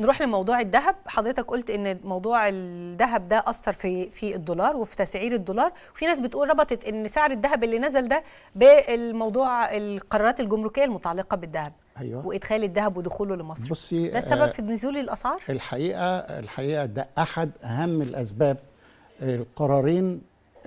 نروح لموضوع الذهب حضرتك قلت ان موضوع الذهب ده اثر في في الدولار وفي تسعير الدولار وفي ناس بتقول ربطت ان سعر الذهب اللي نزل ده بالموضوع القرارات الجمركيه المتعلقه بالذهب ايوه وادخال الذهب ودخوله لمصر بصي ده سبب آه، في نزول الاسعار الحقيقه الحقيقه ده احد اهم الاسباب القرارين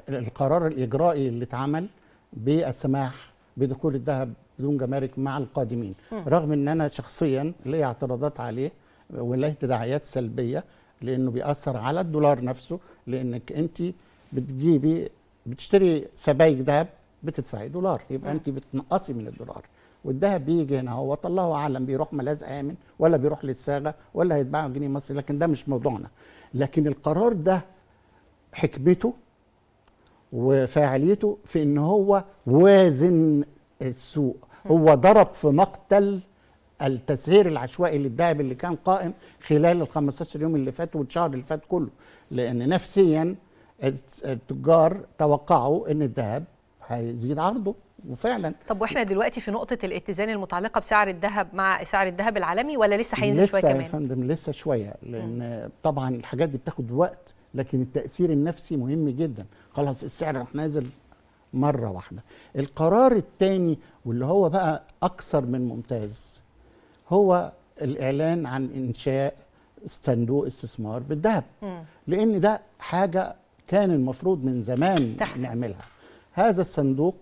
القرار الاجرائي اللي اتعمل بالسماح بدخول الذهب بدون جمارك مع القادمين م. رغم ان انا شخصيا ليا اعتراضات عليه وليه تداعيات سلبيه لانه بيأثر على الدولار نفسه لانك انت بتجيبي بتشتري سبايك ذهب بتدفعي دولار يبقى انت بتنقصي من الدولار والذهب بيجي هنا هو الله اعلم بيروح ملاذ امن ولا بيروح للساغه ولا هيتباع جنيه مصري لكن ده مش موضوعنا لكن القرار ده حكمته وفاعليته في ان هو وازن السوق هو ضرب في مقتل التسعير العشوائي للذهب اللي كان قائم خلال ال 15 يوم اللي فات والشهر اللي فات كله لان نفسيا التجار توقعوا ان الذهب هيزيد عرضه وفعلا طب واحنا دلوقتي في نقطه الاتزان المتعلقه بسعر الذهب مع سعر الذهب العالمي ولا لسه هينزل شويه كمان؟ لسه يا فندم لسه شويه لان م. طبعا الحاجات دي بتاخد وقت لكن التاثير النفسي مهم جدا خلاص السعر راح نازل مره واحده القرار الثاني واللي هو بقى اكثر من ممتاز هو الاعلان عن انشاء صندوق استثمار بالذهب لان ده حاجه كان المفروض من زمان تحسن. نعملها هذا الصندوق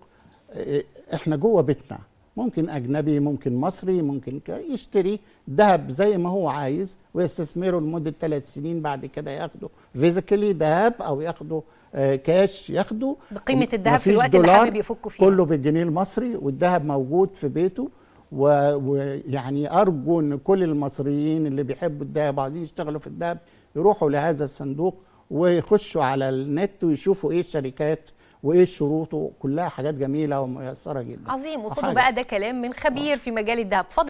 إيه، احنا جوه بيتنا ممكن اجنبي ممكن مصري ممكن يشتري ذهب زي ما هو عايز ويستثمره لمده ثلاث سنين بعد كده ياخده فيزيكلي ذهب او ياخده كاش آه، ياخده بقيمه الذهب في الوقت اللي حابب يفكوا فيه كله بالجنيه المصري والذهب موجود في بيته ويعني ارجو ان كل المصريين اللي بيحبوا الذهب وعايزين يشتغلوا في الذهب يروحوا لهذا الصندوق ويخشوا على النت ويشوفوا ايه الشركات وايه شروطه كلها حاجات جميله وميسره جدا عظيم وخدوا بقى ده كلام من خبير آه. في مجال الذهب